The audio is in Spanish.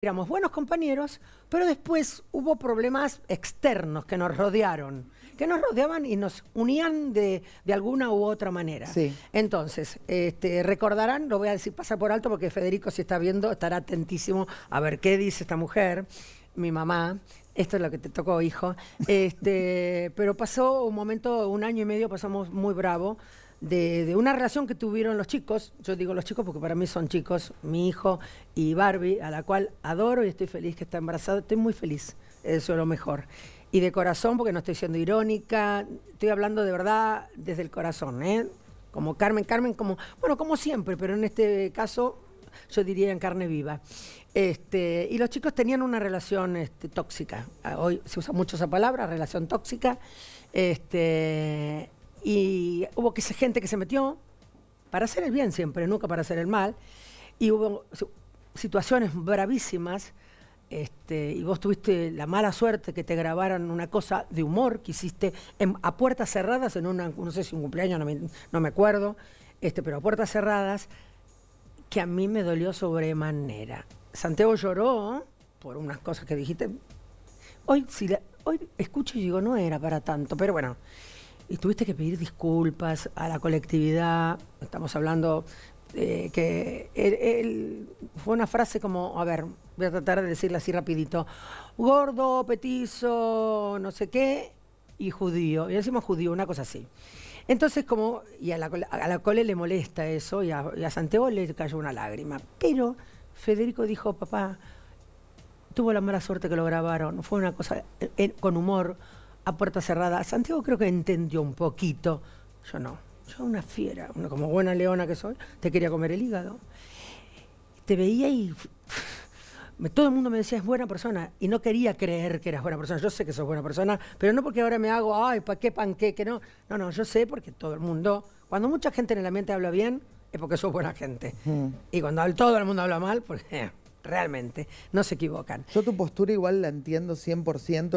éramos buenos compañeros, pero después hubo problemas externos que nos rodearon, que nos rodeaban y nos unían de, alguna u otra manera. Entonces, este, recordarán, lo voy a decir, pasa por alto porque Federico si está viendo estará atentísimo a ver qué dice esta mujer, mi mamá. Esto es lo que te tocó, hijo. Este, pero pasó un momento, un año y medio, pasamos muy bravo de, una relación que tuvieron los chicos, yo digo los chicos porque para mí son chicos, mi hijo y Barbie, a la cual adoro y estoy feliz que está embarazada, estoy muy feliz, eso es lo mejor. Y de corazón, porque no estoy siendo irónica, estoy hablando de verdad desde el corazón, ¿eh? Como Carmen, Carmen, como, bueno, como siempre, pero en este caso yo diría en carne viva. Este, y los chicos tenían una relación este, tóxica. Ah, hoy se usa mucho esa palabra, relación tóxica. Este, y hubo que, gente que se metió para hacer el bien siempre, nunca para hacer el mal. Y hubo situaciones bravísimas. Este, y vos tuviste la mala suerte que te grabaran una cosa de humor que hiciste a puertas cerradas, en una, no sé si un cumpleaños, no me, acuerdo, este, pero a puertas cerradas, que a mí me dolió sobremanera. Santiago lloró por unas cosas que dijiste. Hoy, si hoy escucho y digo, no era para tanto, pero bueno y tuviste que pedir disculpas a la colectividad. Estamos hablando eh, que él, fue una frase como, a ver, voy a tratar de decirla así rapidito, gordo, petizo, no sé qué, y judío. Y decimos judío, una cosa así. Entonces, como, y a la, a la cole le molesta eso, y a, Santiago le cayó una lágrima. Pero Federico dijo, papá, tuvo la mala suerte que lo grabaron, fue una cosa eh, eh, con humor, puerta cerrada. Santiago creo que entendió un poquito, yo no, yo una fiera, como buena leona que soy, te quería comer el hígado. Te veía y todo el mundo me decía, es buena persona, y no quería creer que eras buena persona. Yo sé que sos buena persona, pero no porque ahora me hago, ay, ¿para qué qué, que No, no, no, yo sé porque todo el mundo, cuando mucha gente en el ambiente habla bien, es porque sos buena gente. Mm. Y cuando todo el mundo habla mal, pues realmente, no se equivocan. Yo tu postura igual la entiendo 100%.